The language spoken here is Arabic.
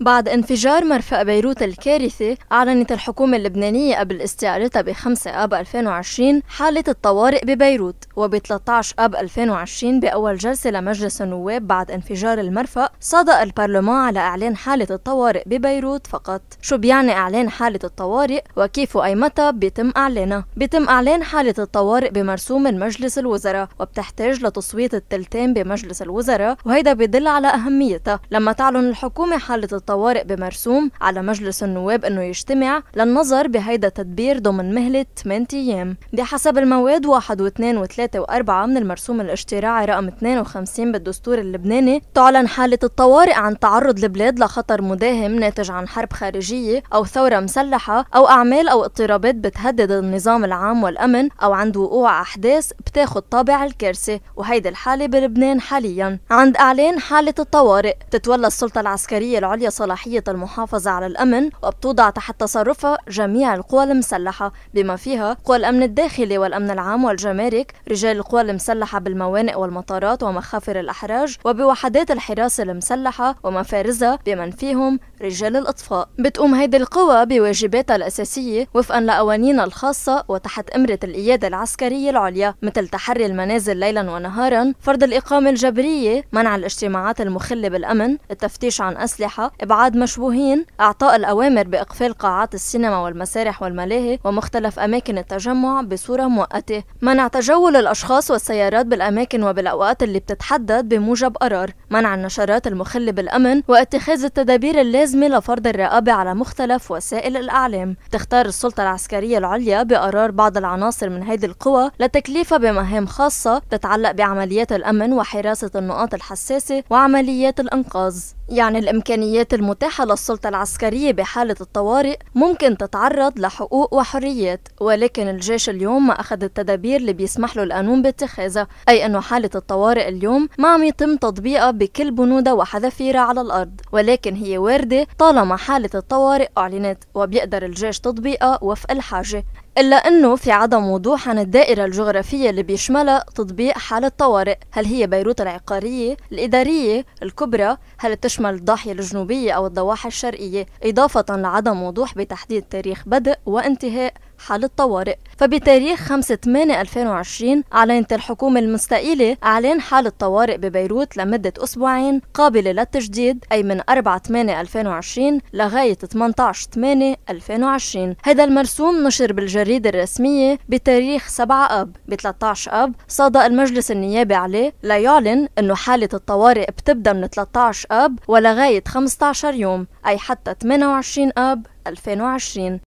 بعد انفجار مرفأ بيروت الكارثي أعلنت الحكومة اللبنانية قبل استعارتها ب 5 أب 2020 حالة الطوارئ ببيروت وب 13 أب 2020 بأول جلسة لمجلس النواب بعد انفجار المرفأ صدق البرلمان على إعلان حالة الطوارئ ببيروت فقط شو بيعني إعلان حالة الطوارئ وكيف وأي متى بيتم إعلانها بيتم إعلان حالة الطوارئ بمرسوم من مجلس الوزراء وبتحتاج لتصويت الثلثين بمجلس الوزراء وهيدا بيدل على أهميتها لما تعلن الحكومة حالة الطوارئ الطوارئ بمرسوم على مجلس النواب أنه يجتمع للنظر بهيدا التدبير ضمن مهلة 8 أيام بحسب المواد 1 و2 و3 و4 من المرسوم الاشتراعي رقم 52 بالدستور اللبناني تعلن حالة الطوارئ عن تعرض البلاد لخطر مداهم ناتج عن حرب خارجية أو ثورة مسلحة أو أعمال أو اضطرابات بتهدد النظام العام والأمن أو عند وقوع أحداث بتاخد طابع الكارثة وهيدي الحالة بلبنان حاليا عند إعلان حالة الطوارئ تتولى السلطة العسكرية العليا صلاحية المحافظة على الأمن وبتوضع تحت تصرفها جميع القوى المسلحة بما فيها قوى الأمن الداخلي والأمن العام والجمارك رجال القوى المسلحة بالموانئ والمطارات ومخافر الأحراج وبوحدات الحراسة المسلحة ومفارزها بمن فيهم رجال الإطفاء بتقوم هيدي القوى بواجباتها الأساسية وفقا لقوانينها الخاصة وتحت أمرة القيادة العسكرية العليا مثل تحري المنازل ليلا ونهارا فرض الإقامة الجبرية منع الاجتماعات المخلة بالأمن التفتيش عن أسلحة أبعاد مشبوهين أعطاء الأوامر بإقفال قاعات السينما والمسارح والملاهي ومختلف أماكن التجمع بصورة مؤقتة منع تجول الأشخاص والسيارات بالأماكن وبالأوقات اللي بتتحدد بموجب قرار منع النشرات المخلة بالأمن واتخاذ التدابير اللازمة لفرض الرقابة على مختلف وسائل الأعلام تختار السلطة العسكرية العليا بقرار بعض العناصر من هذه القوى لتكليفها بمهام خاصة تتعلق بعمليات الأمن وحراسة النقاط الحساسة وعمليات الإنقاذ يعني الإمكانيات المتاحة للسلطة العسكرية بحالة الطوارئ ممكن تتعرض لحقوق وحريات ولكن الجيش اليوم ما أخذ التدابير اللي بيسمح له القانون باتخاذها أي أنه حالة الطوارئ اليوم ما عم يتم تطبيقها بكل بنودة وحذافيرها على الأرض ولكن هي واردة طالما حالة الطوارئ أعلنت وبيقدر الجيش تطبيقها وفق الحاجة إلا أنه في عدم وضوح عن الدائرة الجغرافية اللي بيشملها تطبيق حالة طوارئ هل هي بيروت العقارية الإدارية الكبرى هل تشمل تشمل الضاحية الجنوبية أو الضواحي الشرقية إضافة لعدم وضوح بتحديد تاريخ بدء وانتهاء حالة طوارئ فبتاريخ 5/8/2020 أعلنت الحكومة المستقيلة إعلان حالة طوارئ ببيروت لمدة أسبوعين قابلة للتجديد أي من 4/8/2020 لغاية 18/8/2020 هذا المرسوم نشر بالجريدة الرسمية بتاريخ 7 أب ب 13 أب صادق المجلس النيابي عليه ليعلن أنه حالة الطوارئ بتبدأ من 13 أب ولغاية 15 يوم أي حتى 28 أب 2020